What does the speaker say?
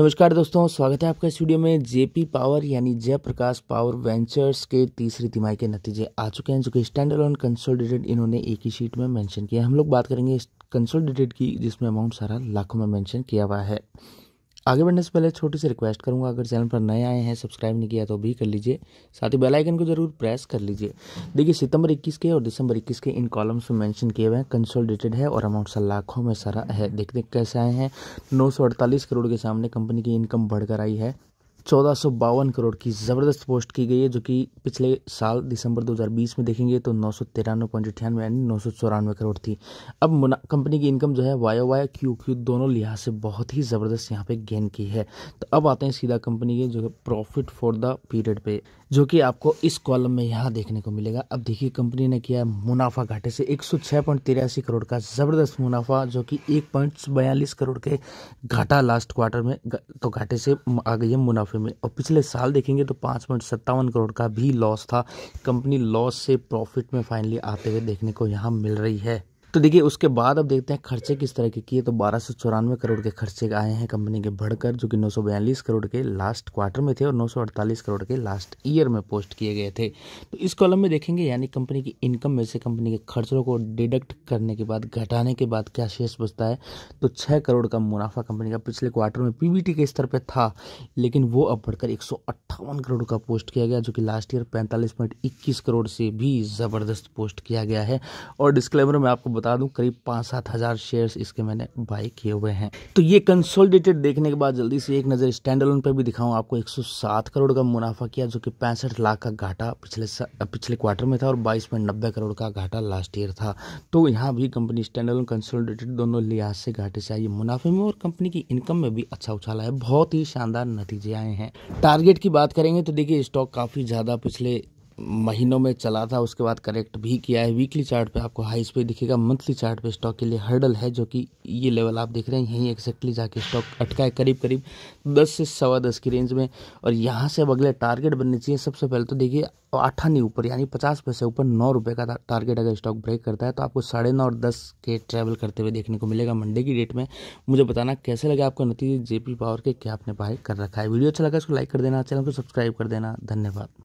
नमस्कार दोस्तों स्वागत है आपका स्टूडियो में जेपी पावर यानी जयप्रकाश पावर वेंचर्स के तीसरी तिमाही के नतीजे आ चुके हैं जो कि स्टैंड अलोन कंसोलिडेटेड इन्होंने एक ही शीट में मेंशन किया हम लोग बात करेंगे कंसोलिडेटेड की जिसमें अमाउंट सारा लाखों में मेंशन किया हुआ है आगे बढ़ने से पहले छोटी सी रिक्वेस्ट करूंगा अगर चैनल पर नए आए हैं सब्सक्राइब नहीं किया तो भी कर लीजिए साथ ही बेल आइकन को जरूर प्रेस कर लीजिए देखिए सितंबर 21 के और दिसंबर 21 के इन कॉलम्स में मेंशन किए हुए हैं कंसोलिडेटेड है और अमाउंट सर लाखों में सारा है देखते कैसे आए हैं नौ करोड़ के सामने कंपनी की इनकम बढ़कर आई है चौदह सौ बावन करोड़ की ज़बरदस्त पोस्ट की गई है जो कि पिछले साल दिसंबर 2020 में देखेंगे तो नौ सौ तिरानवे पॉइंट अठानवे यानी नौ सौ चौरानवे करोड़ थी अब कंपनी की इनकम जो है वाई वाई क्यू क्यू दोनों लिहाज से बहुत ही ज़बरदस्त यहाँ पे गेन की है तो अब आते हैं सीधा कंपनी के जो है प्रॉफिट फॉर द पीरियड पे जो कि आपको इस कॉलम में यहाँ देखने को मिलेगा अब देखिए कंपनी ने किया मुनाफा घाटे से एक करोड़ का ज़बरदस्त मुनाफा जो कि एक करोड़ के घाटा लास्ट क्वार्टर में तो घाटे से आ गई है मुनाफा मुनाफे में और पिछले साल देखेंगे तो पाँच पॉइंट सत्तावन करोड़ का भी लॉस था कंपनी लॉस से प्रॉफिट में फाइनली आते हुए देखने को यहाँ मिल रही है तो देखिए उसके बाद अब देखते हैं खर्चे किस तरह के किए तो बारह सौ चौरानवे करोड़ के खर्चे आए हैं कंपनी के बढ़कर जो कि नौ सौ बयालीस करोड़ के लास्ट क्वार्टर में थे और नौ सौ अड़तालीस करोड़ के लास्ट ईयर में पोस्ट किए गए थे तो इस कॉलम में देखेंगे यानी कंपनी की इनकम में से कंपनी के खर्चों को डिडक्ट करने के बाद घटाने के बाद क्या शेष बचता है तो छः करोड़ का मुनाफा कंपनी का पिछले क्वार्टर में पी के स्तर पर था लेकिन वो अब बढ़कर एक करोड़ का पोस्ट किया गया जो कि लास्ट ईयर पैंतालीस करोड़ से भी ज़बरदस्त पोस्ट किया गया है और डिस्क्लेमर में आपको बता दूं करीब पाँच सात हज़ार शेयर्स इसके मैंने बाई किए हुए हैं तो ये कंसोलिडेटेड देखने के बाद जल्दी से एक नज़र स्टैंड लोन पर भी दिखाऊं आपको 107 करोड़ का मुनाफा किया जो कि पैंसठ लाख का घाटा पिछले पिछले क्वार्टर में था और बाईस करोड़ का घाटा लास्ट ईयर था तो यहाँ भी कंपनी स्टैंड लोन कंसोलिडेटेड दोनों लिहाज से घाटे से आई मुनाफे में और कंपनी की इनकम में भी अच्छा उछाला है बहुत ही शानदार नतीजे आए हैं टारगेट की बात करेंगे तो देखिए स्टॉक काफ़ी ज़्यादा पिछले महीनों में चला था उसके बाद करेक्ट भी किया है वीकली चार्ट पे आपको हाई स्पीड दिखेगा मंथली चार्ट पे स्टॉक के लिए हर्डल है जो कि ये लेवल आप देख रहे हैं यहीं एक्जैक्टली जाके स्टॉक अटका है करीब करीब दस से सवा दस की रेंज में और यहाँ से अब अगले टारगेट बनने चाहिए सबसे पहले तो देखिए अठानी ऊपर यानी पचास पैसे ऊपर नौ रुपये का टारगेट अगर स्टॉक ब्रेक करता है तो आपको साढ़े नौ और दस के ट्रैवल करते हुए देखने को मिलेगा मंडे की डेट में मुझे बताना कैसे लगे आपका नतीजे जेपी पावर के क्या आपने बाय कर रखा है वीडियो अच्छा लगा इसको लाइक कर देना चैनल को सब्सक्राइब कर देना धन्यवाद